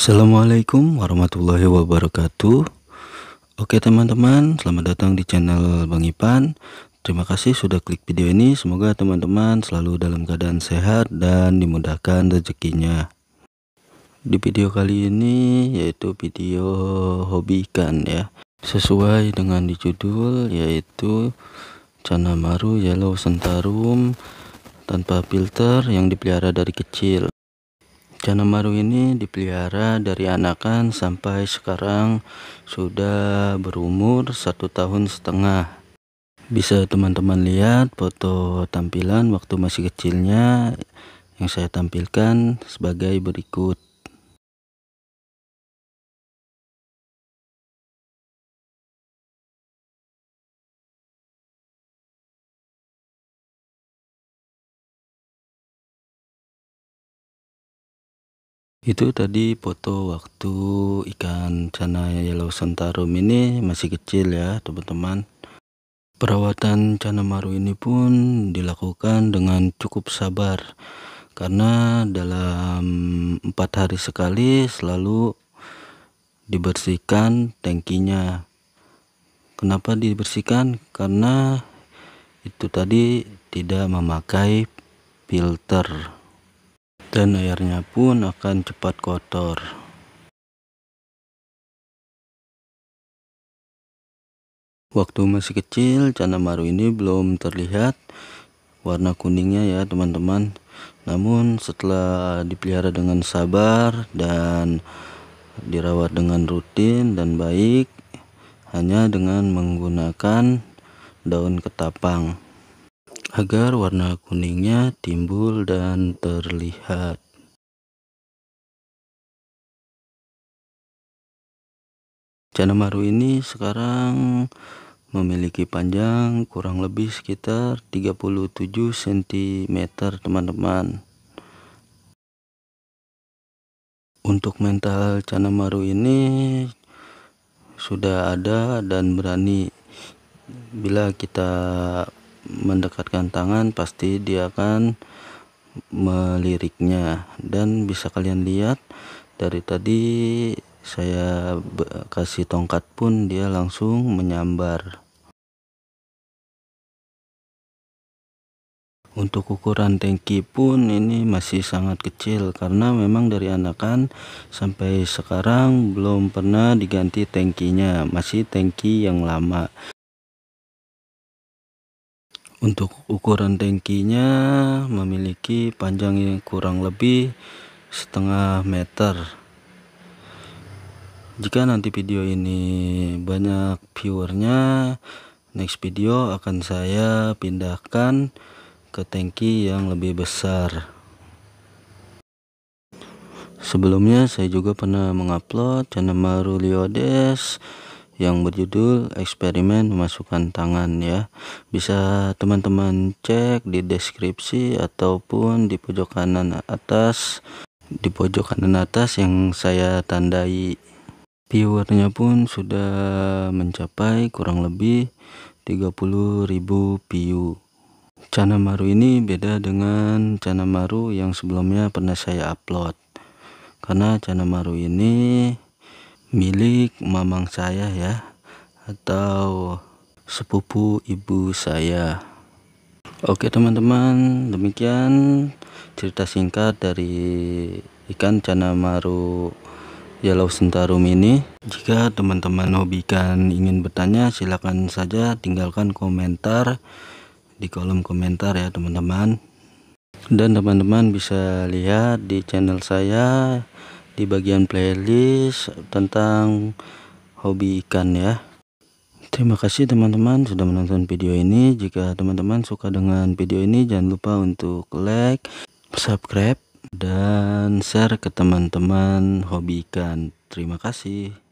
Assalamualaikum warahmatullahi wabarakatuh Oke teman-teman selamat datang di channel Bang Ipan Terima kasih sudah klik video ini Semoga teman-teman selalu dalam keadaan sehat dan dimudahkan rezekinya Di video kali ini yaitu video hobi ikan ya Sesuai dengan di judul yaitu Canamaru Yellow Sentarum tanpa filter yang dipelihara dari kecil Jana maru ini dipelihara dari anakan sampai sekarang sudah berumur satu tahun setengah. Bisa teman-teman lihat foto tampilan waktu masih kecilnya yang saya tampilkan sebagai berikut. Itu tadi foto waktu ikan cana yellow sentarum ini masih kecil ya teman-teman Perawatan cana maru ini pun dilakukan dengan cukup sabar Karena dalam empat hari sekali selalu dibersihkan tangkinya Kenapa dibersihkan? Karena itu tadi tidak memakai filter dan airnya pun akan cepat kotor waktu masih kecil cana maru ini belum terlihat warna kuningnya ya teman-teman namun setelah dipelihara dengan sabar dan dirawat dengan rutin dan baik hanya dengan menggunakan daun ketapang agar warna kuningnya timbul dan terlihat. Canamaru ini sekarang memiliki panjang kurang lebih sekitar 37 cm teman-teman. Untuk mental Canamaru ini sudah ada dan berani bila kita mendekatkan tangan pasti dia akan meliriknya dan bisa kalian lihat dari tadi saya kasih tongkat pun dia langsung menyambar Untuk ukuran tangki pun ini masih sangat kecil karena memang dari anakan sampai sekarang belum pernah diganti tangkinya, masih tangki yang lama. Untuk ukuran tangkinya memiliki panjang yang kurang lebih setengah meter. Jika nanti video ini banyak viewernya, next video akan saya pindahkan ke tangki yang lebih besar. Sebelumnya saya juga pernah mengupload channel Maruliodes yang berjudul eksperimen memasukkan tangan ya bisa teman-teman cek di deskripsi ataupun di pojok kanan atas di pojok kanan atas yang saya tandai viewernya pun sudah mencapai kurang lebih 30.000 view Maru ini beda dengan Maru yang sebelumnya pernah saya upload karena Maru ini milik mamang saya ya atau sepupu ibu saya oke teman-teman demikian cerita singkat dari ikan canamaru yellow sentarum ini jika teman-teman hobi ikan ingin bertanya silahkan saja tinggalkan komentar di kolom komentar ya teman-teman dan teman-teman bisa lihat di channel saya di bagian playlist tentang hobi ikan ya Terima kasih teman-teman sudah menonton video ini Jika teman-teman suka dengan video ini jangan lupa untuk like, subscribe, dan share ke teman-teman hobi ikan Terima kasih